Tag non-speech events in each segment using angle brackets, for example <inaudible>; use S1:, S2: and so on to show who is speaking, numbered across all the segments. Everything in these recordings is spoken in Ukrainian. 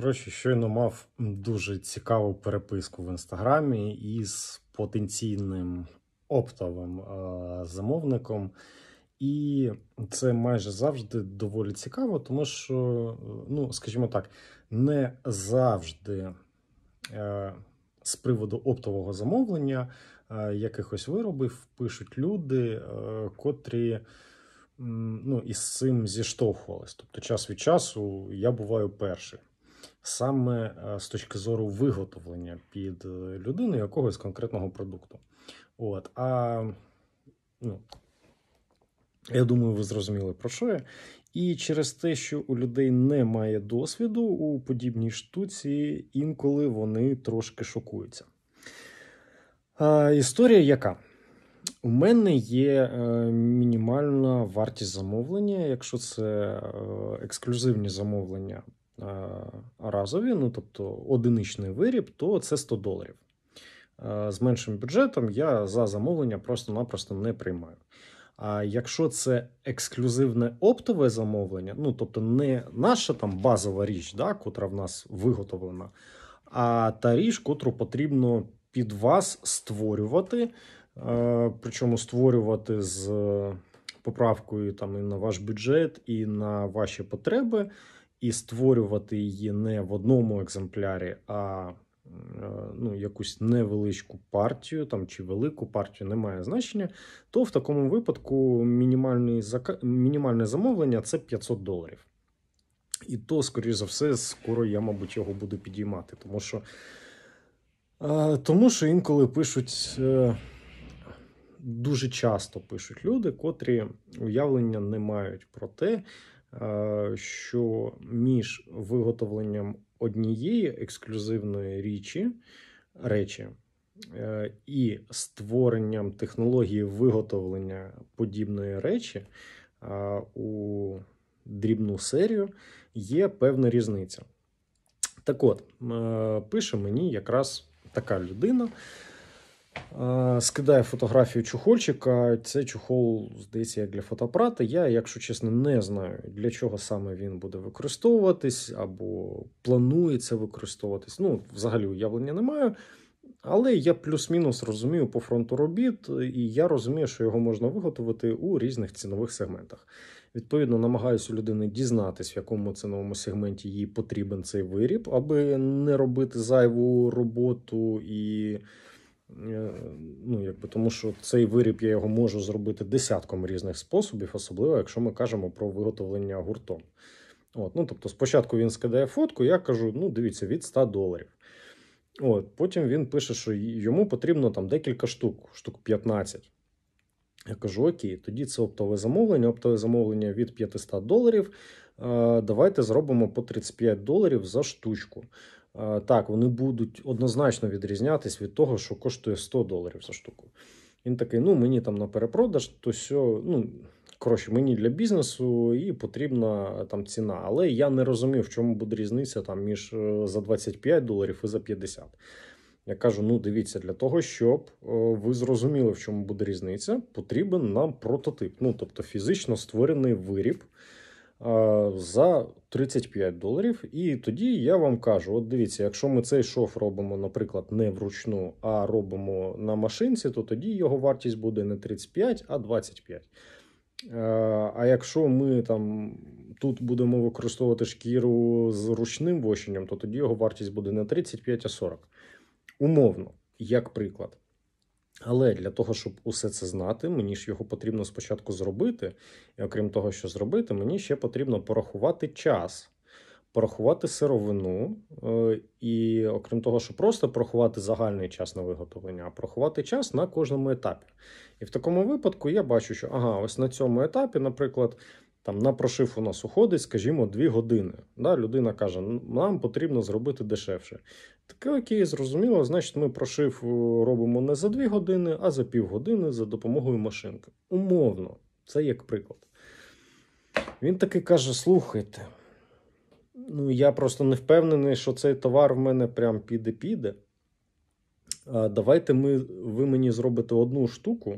S1: Коротше, щойно мав дуже цікаву переписку в інстаграмі із потенційним оптовим е замовником, і це майже завжди доволі цікаво, тому що, е, ну, скажімо так, не завжди е з приводу оптового замовлення е якихось виробів пишуть люди, е котрі. Ну, і з цим зіштовхувались. Тобто, час від часу я буваю перший саме е, з точки зору виготовлення під е, людину якогось конкретного продукту. От, а ну, я думаю, ви зрозуміли про що я. І через те, що у людей немає досвіду у подібній штуці, інколи вони трошки шокуються. А, Історія яка? У мене є е, мінімальна вартість замовлення, якщо це ексклюзивні замовлення Е, разові, ну тобто одиничний виріб, то це 100 доларів. Е, з меншим бюджетом я за замовлення просто-напросто не приймаю. А якщо це ексклюзивне оптове замовлення, ну тобто не наша там базова річ, да, котра в нас виготовлена, а та річ, котру потрібно під вас створювати, е, причому створювати з поправкою там і на ваш бюджет, і на ваші потреби і створювати її не в одному екземплярі, а е, ну, якусь невеличку партію там чи велику партію не має значення, то в такому випадку мінімальний зак... мінімальне замовлення це 500 доларів. І то, скоріш за все, скоро я, мабуть, його буду підіймати, тому що е, тому що інколи пишуть. Е, дуже часто пишуть люди, котрі уявлення не мають про те, Е, що між виготовленням однієї ексклюзивної річі речі е, і створенням технології виготовлення подібної речі е, у дрібну серію є певна різниця. Так от, пише мені якраз така людина. Е, Скидає фотографію чухольчика. Це чухол, здається, як для фотоапарата. Я, якщо чесно, не знаю, для чого саме він буде використовуватись або планується використовуватись. Ну, взагалі уявлення немає. Але я плюс-мінус розумію по фронту робіт, е, і я розумію, що його можна виготовити у різних цінових сегментах. Відповідно, намагаюся у людини дізнатись, в якому ціновому сегменті їй потрібен цей виріб, аби не робити зайву роботу і. Е, ну, якби тому, що цей виріб я його можу зробити десятком різних способів, особливо якщо ми кажемо про виготовлення гуртом. От, ну, Тобто, спочатку він скидає фотку, я кажу: ну, дивіться, від 100 доларів. От, Потім він пише, що йому потрібно там декілька штук, штук 15. Я кажу: Окей, тоді це оптове замовлення, оптове замовлення від 500 доларів. Е, давайте зробимо по 35 доларів за штучку. Так, вони будуть однозначно відрізнятись від того, що коштує 100 доларів за штуку. Він такий: ну мені там на перепродаж, то сьо, ну коротше, мені для бізнесу і потрібна там ціна. Але я не розумів, в чому буде різниця там між е, за 25 доларів і за 50. Я кажу: ну дивіться, для того, щоб е, ви зрозуміли, в чому буде різниця, потрібен нам прототип. Ну тобто фізично створений виріб за 35 доларів. І тоді я вам кажу: от дивіться, якщо ми цей шов робимо, наприклад, не вручну, а робимо на машинці, то тоді його вартість буде не 35, а 25. Е, а якщо ми там тут будемо використовувати шкіру з ручним вощенням, то тоді його вартість буде не 35, а 40. Умовно, як приклад. Але для того, щоб усе це знати, мені ж його потрібно спочатку зробити. І окрім того, що зробити, мені ще потрібно порахувати час, порахувати сировину, е, і окрім того, що просто порахувати загальний час на виготовлення, а порахувати час на кожному етапі. І в такому випадку я бачу, що ага, ось на цьому етапі, наприклад, там на прошив у нас уходить, скажімо, 2 години. Да, Людина каже, нам потрібно зробити дешевше. Таке окей, зрозуміло, значить, ми прошив е, робимо не за 2 години, а за півгодини за допомогою машинки. Умовно, це як приклад. Він таки каже: слухайте, ну я просто не впевнений, що цей товар в мене прям піде-піде. Давайте ми, ви мені зробите одну штуку,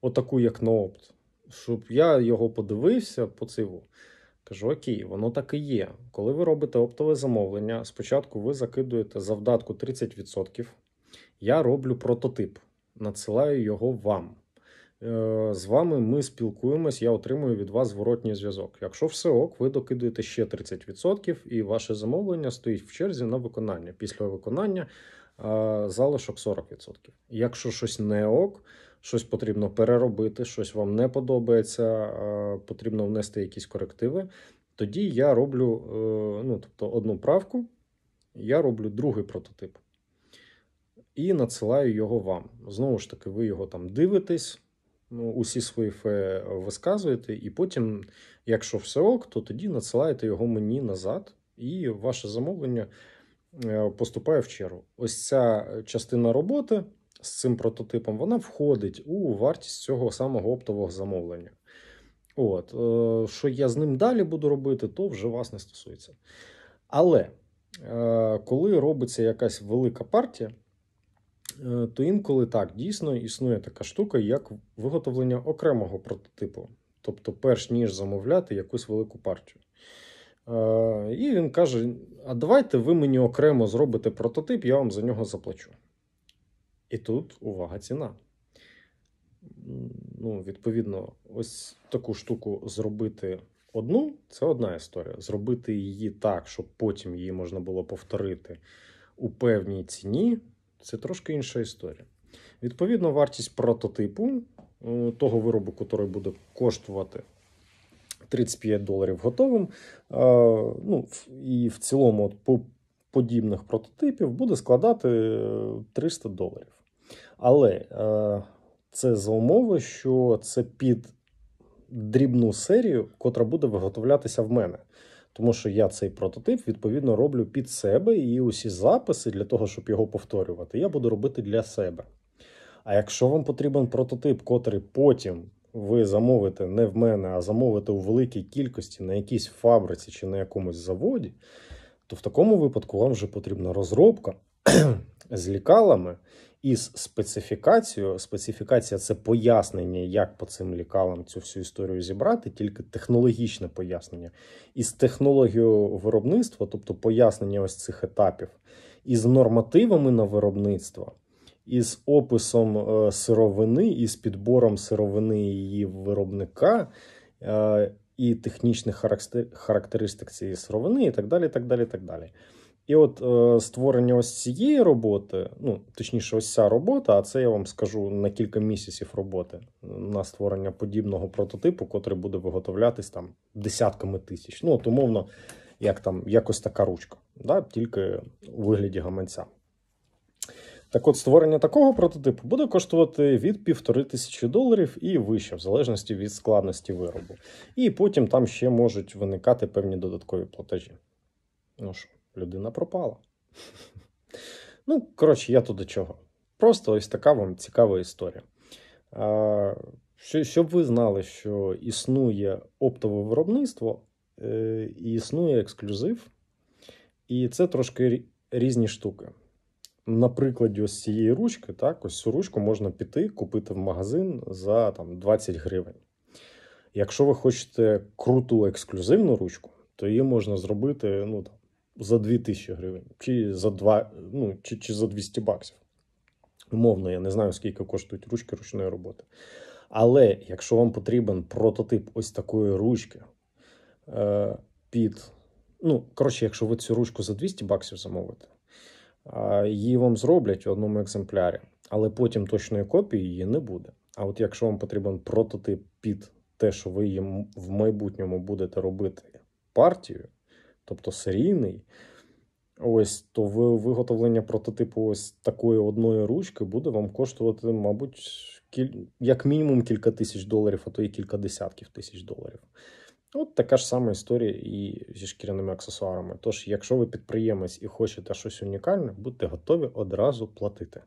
S1: отаку, як на опт щоб я його подивився по циву. Кажу, окей, воно так і є. Коли ви робите оптове замовлення, спочатку ви закидуєте завдатку 30%. Я роблю прототип, надсилаю його вам. Е, з вами ми спілкуємось, я отримую від вас зворотній зв'язок. Якщо все ок, ви докидуєте ще 30%, і ваше замовлення стоїть в черзі на виконання. Після виконання е, залишок 40%. Якщо щось не ок, щось потрібно переробити, щось вам не подобається, потрібно внести якісь корективи. Тоді я роблю е, ну, тобто одну правку, я роблю другий прототип і надсилаю його вам. Знову ж таки, ви його там дивитесь. Ну, усі свої фе висказуєте, і потім, якщо все ок, то тоді надсилаєте його мені назад, і ваше замовлення е, поступає в чергу. Ось ця частина роботи з цим прототипом, вона входить у вартість цього самого оптового замовлення. От, е, Що я з ним далі буду робити, то вже вас не стосується. Але е, коли робиться якась велика партія, е, то інколи так дійсно існує така штука, як виготовлення окремого прототипу. Тобто, перш ніж замовляти якусь велику партію. І він каже: А давайте ви мені окремо зробите прототип, я вам за нього заплачу. І тут увага ціна. Ну, Відповідно, ось таку штуку зробити одну це одна історія. Зробити її так, щоб потім її можна було повторити у певній ціні це трошки інша історія. Відповідно, вартість прототипу е, того виробу, який буде коштувати 35 доларів готовим. Е, ну, І в цілому, от, по подібних прототипів буде складати 300 е, доларів. Але е, це за умови, що це під дрібну серію, котра буде виготовлятися в мене. Тому що я цей прототип відповідно роблю під себе, і усі записи для того, щоб його повторювати, я буду робити для себе. А якщо вам потрібен прототип, котрий потім ви замовите не в мене, а замовите у великій кількості на якійсь фабриці чи на якомусь заводі, то в такому випадку вам вже потрібна розробка <clears throat> з лікалами із специфікацією. Специфікація це пояснення, як по цим лікалам цю всю історію зібрати, тільки технологічне пояснення. Із технологією виробництва, тобто пояснення ось цих етапів, із нормативами на виробництво, із описом е, сировини, із підбором сировини її виробника. Е, і технічних характеристик цієї сировини, і так далі. так далі, так далі, далі. І от е, створення ось цієї роботи, ну точніше, ось ця робота, а це я вам скажу на кілька місяців роботи на створення подібного прототипу, котрий буде виготовлятись там десятками тисяч. Ну, от умовно, як там якось така ручка, да, тільки у вигляді гаманця. Так от створення такого прототипу буде коштувати від півтори тисячі доларів і вище, в залежності від складності виробу. І потім там ще можуть виникати певні додаткові платежі. Ну що людина пропала. <laughs> Ну, коротше, я тут до чого. Просто ось така вам цікава історія. Щоб ви знали, що існує оптове виробництво, е, і існує ексклюзив, і це трошки різні штуки. Наприклад, ось цієї ручки, так, ось цю ручку можна піти купити в магазин за там, 20 гривень. Якщо ви хочете круту ексклюзивну ручку, то її можна зробити ну, там, за 2000 гривень, чи за 2, ну, чи, чи за 200 баксів. Умовно, я не знаю, скільки коштують ручки ручної роботи. Але якщо вам потрібен прототип ось такої ручки е, під. Ну, коротше, якщо ви цю ручку за 200 баксів замовите, її вам зроблять в одному екземплярі, але потім точної копії її не буде. А от якщо вам потрібен прототип під те, що ви їм в майбутньому будете робити партію, тобто серійний. Ось то виготовлення прототипу ось такої одної ручки буде вам коштувати, мабуть, кіль... як мінімум кілька тисяч доларів, а то і кілька десятків тисяч доларів. От така ж сама історія і зі шкіряними аксесуарами. Тож, якщо ви підприємець і хочете щось унікальне, будьте готові одразу платити.